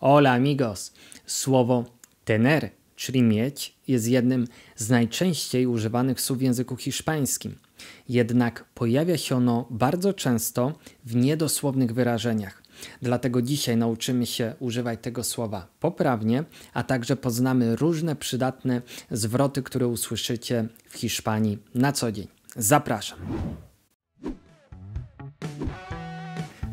Hola amigos. Słowo tener, czyli mieć, jest jednym z najczęściej używanych słów w języku hiszpańskim. Jednak pojawia się ono bardzo często w niedosłownych wyrażeniach. Dlatego dzisiaj nauczymy się używać tego słowa poprawnie, a także poznamy różne przydatne zwroty, które usłyszycie w Hiszpanii na co dzień. Zapraszam!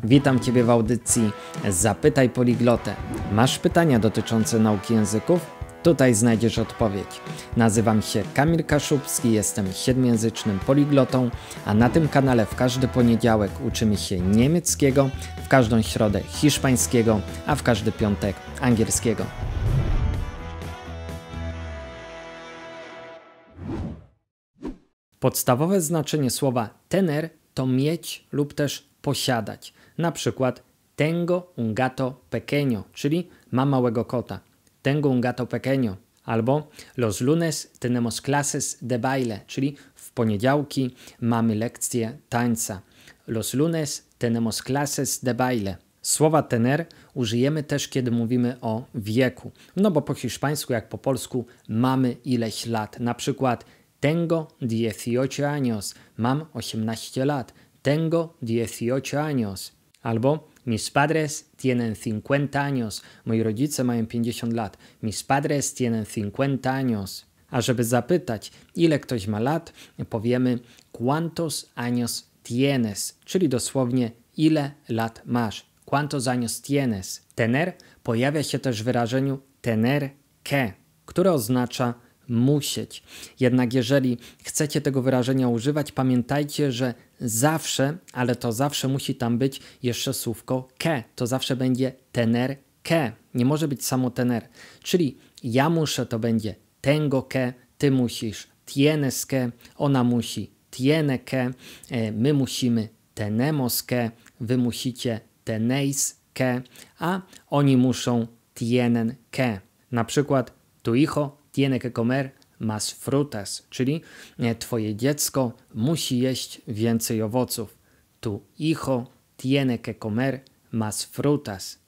Witam Ciebie w audycji Zapytaj Poliglotę. Masz pytania dotyczące nauki języków? Tutaj znajdziesz odpowiedź. Nazywam się Kamil Kaszubski, jestem siedmjęzycznym poliglotą, a na tym kanale w każdy poniedziałek uczymy się niemieckiego, w każdą środę hiszpańskiego, a w każdy piątek angielskiego. Podstawowe znaczenie słowa tener to mieć lub też posiadać. Na przykład Tengo un gato pequeño, czyli mam małego kota. Tengo un gato pequeño. Albo los lunes tenemos clases de baile, czyli w poniedziałki mamy lekcję tańca. Los lunes tenemos clases de baile. Słowa tener użyjemy też, kiedy mówimy o wieku. No bo po hiszpańsku, jak po polsku, mamy ileś lat. Na przykład tengo 18 años, mam 18 lat. Tengo 18 años. Albo Mis padres tienen 50 años. Moi rodzice mają 50 lat. Mis padres tienen 50 años. A żeby zapytać, ile ktoś ma lat, powiemy cuántos años tienes, czyli dosłownie ile lat masz. Cuántos años tienes. Tener pojawia się też w wyrażeniu tener que, które oznacza musieć. Jednak jeżeli chcecie tego wyrażenia używać, pamiętajcie, że zawsze, ale to zawsze musi tam być jeszcze słówko ke. To zawsze będzie tener ke. Nie może być samo tener. Czyli ja muszę to będzie tengo ke, ty musisz tienes ke, ona musi tiene ke, e, my musimy tenemos ke, wy musicie teneis ke, a oni muszą tienen ke. Na przykład tu hijo tiene que comer más frutas, czyli e, twoje dziecko musi jeść więcej owoców. Tu hijo tiene que comer más frutas.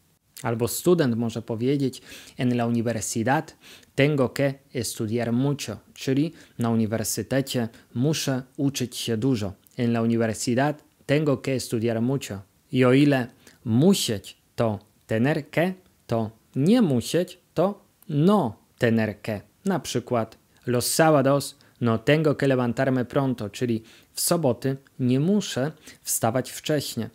Albo student może powiedzieć en la universidad tengo que estudiar mucho, czyli na uniwersytecie muszę uczyć się dużo. En la universidad tengo que estudiar mucho. I o ile musieć to tener que, to nie musieć to no tener que. Na przykład los sábados no tengo que levantarme pronto, czyli w soboty nie muszę wstawać wcześnie.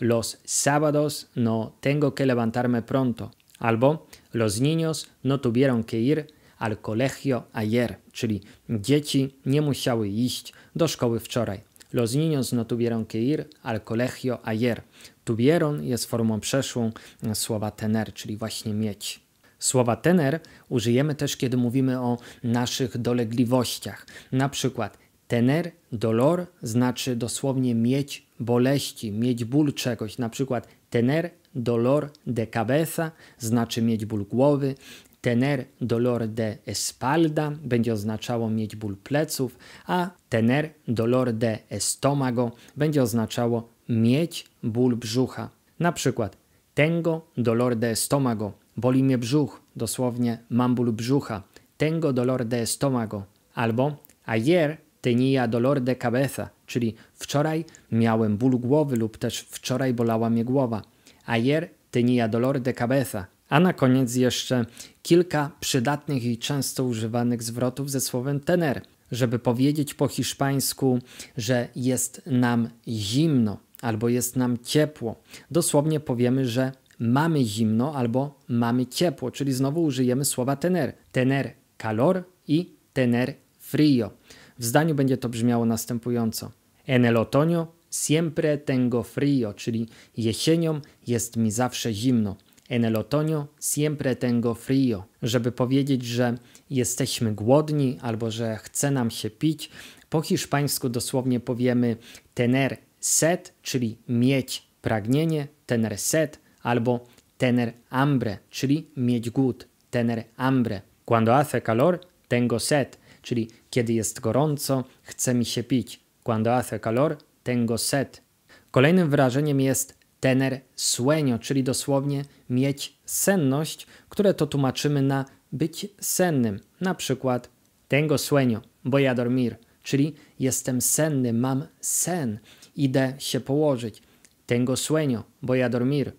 Los sábados no tengo que levantarme pronto. Albo los niños no tuvieron que ir al colegio ayer, czyli dzieci nie musiały iść do szkoły wczoraj. Los niños no tuvieron que ir al colegio ayer. Tuvieron jest formą przeszłą słowa tener, czyli właśnie mieć. Słowa tener użyjemy też, kiedy mówimy o naszych dolegliwościach. Na przykład tener, dolor znaczy dosłownie mieć boleści, mieć ból czegoś. Na przykład tener dolor de cabeza znaczy mieć ból głowy. Tener dolor de espalda będzie oznaczało mieć ból pleców, a tener dolor de estomago będzie oznaczało mieć ból brzucha. Na przykład tengo dolor de estomago. Boli mnie brzuch, dosłownie mam ból brzucha. Tengo dolor de estómago. Albo ayer tenía dolor de cabeza, czyli wczoraj miałem ból głowy lub też wczoraj bolała mnie głowa. Ayer tenía dolor de cabeza. A na koniec jeszcze kilka przydatnych i często używanych zwrotów ze słowem tener, żeby powiedzieć po hiszpańsku, że jest nam zimno albo jest nam ciepło. Dosłownie powiemy, że mamy zimno albo mamy ciepło, czyli znowu użyjemy słowa tener. Tener calor i tener frío. W zdaniu będzie to brzmiało następująco. En el otoño siempre tengo frío, czyli jesienią jest mi zawsze zimno. En el otoño siempre tengo frío. Żeby powiedzieć, że jesteśmy głodni albo że chce nam się pić, po hiszpańsku dosłownie powiemy tener sed, czyli mieć pragnienie, tener sed, albo tener hambre, czyli mieć głód, tener hambre. Cuando hace calor, tengo sed, czyli kiedy jest gorąco, chce mi się pić. Cuando hace calor, tengo sed. Kolejnym wyrażeniem jest tener sueño, czyli dosłownie mieć senność, które to tłumaczymy na być sennym. Na przykład tengo sueño, voy a dormir, czyli jestem senny, mam sen, idę się położyć. Tengo sueño, voy a dormir.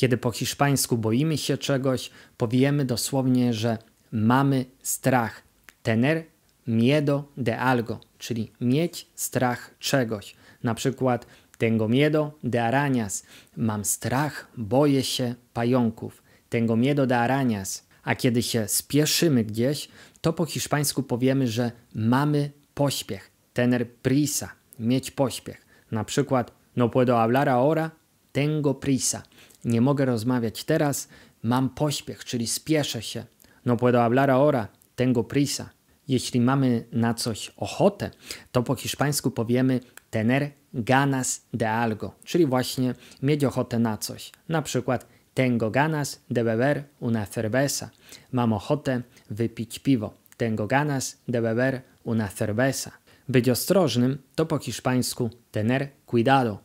Kiedy po hiszpańsku boimy się czegoś, powiemy dosłownie, że mamy strach. Tener miedo de algo, czyli mieć strach czegoś. Na przykład tengo miedo de arañas. Mam strach, boję się pająków. Tengo miedo de arañas. A kiedy się spieszymy gdzieś, to po hiszpańsku powiemy, że mamy pośpiech. Tener prisa, mieć pośpiech. Na przykład no puedo hablar ahora, tengo prisa. Nie mogę rozmawiać teraz, mam pośpiech, czyli spieszę się. No puedo hablar ahora, tengo prisa. Jeśli mamy na coś ochotę, to po hiszpańsku powiemy tener ganas de algo, czyli właśnie mieć ochotę na coś. Na przykład tengo ganas de beber una cerveza. Mam ochotę wypić piwo. Tengo ganas de beber una cerveza. Być ostrożnym to po hiszpańsku tener cuidado,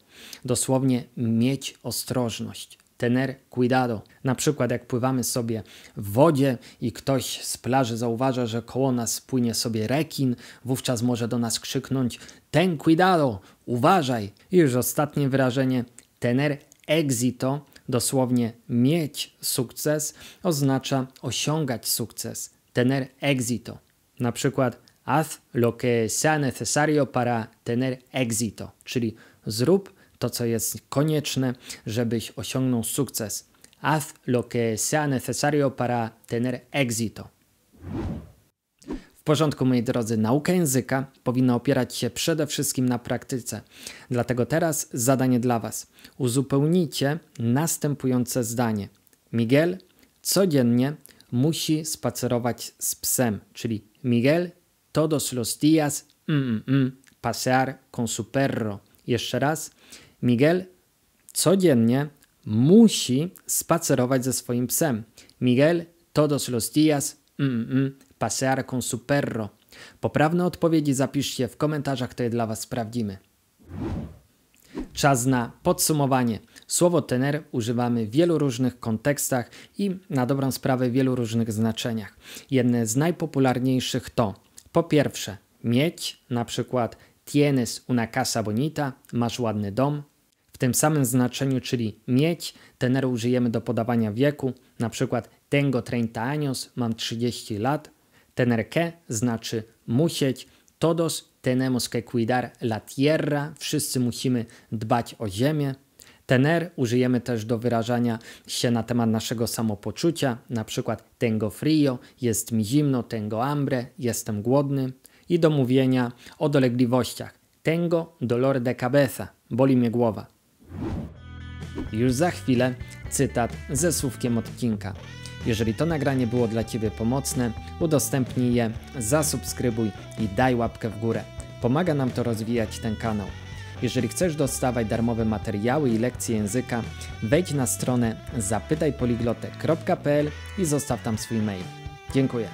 dosłownie mieć ostrożność tener cuidado. Na przykład, jak pływamy sobie w wodzie i ktoś z plaży zauważa, że koło nas płynie sobie rekin, wówczas może do nas krzyknąć: ten cuidado, uważaj. I już ostatnie wyrażenie: tener exito, dosłownie mieć sukces, oznacza osiągać sukces. Tener exito. Na przykład, haz lo que sea necesario para tener éxito, czyli zrób to, co jest konieczne, żebyś osiągnął sukces. Haz lo que sea necesario para tener éxito. W porządku, moi drodzy, nauka języka powinna opierać się przede wszystkim na praktyce. Dlatego teraz zadanie dla Was. Uzupełnijcie następujące zdanie. Miguel codziennie musi spacerować z psem, czyli Miguel todos los días mm, mm, mm pasear con su perro. Jeszcze raz. Miguel codziennie musi spacerować ze swoim psem. Miguel todos los días mm, mm, mm pasear con su perro. Poprawne odpowiedzi zapiszcie w komentarzach, to je dla Was sprawdzimy. Czas na podsumowanie. Słowo tener używamy w wielu różnych kontekstach i na dobrą sprawę w wielu różnych znaczeniach. Jedne z najpopularniejszych to po pierwsze mieć, na przykład tienes una casa bonita, masz ładny dom, w tym samym znaczeniu, czyli mieć. Tenero użyjemy do podawania wieku, na przykład tengo 30 años, mam 30 lat. Tener que znaczy musieć. Todos tenemos que cuidar la tierra, wszyscy musimy dbać o ziemię. Tener użyjemy też do wyrażania się na temat naszego samopoczucia, na przykład tengo frio, jest mi zimno, tengo hambre, jestem głodny i do mówienia o dolegliwościach. Tengo dolor de cabeza, boli mnie głowa. Już za chwilę cytat ze słówkiem od Kinka. Jeżeli to nagranie było dla Ciebie pomocne, udostępnij je, zasubskrybuj i daj łapkę w górę. Pomaga nam to rozwijać ten kanał. Jeżeli chcesz dostawać darmowe materiały i lekcje języka, wejdź na stronę zapytajpoliglotę.pl i zostaw tam swój mail. Dziękuję.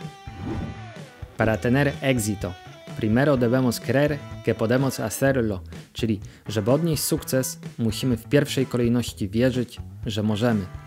Para tener éxito, primero debemos creer que podemos hacerlo. Czyli, żeby odnieść sukces, musimy w pierwszej kolejności wierzyć, że możemy,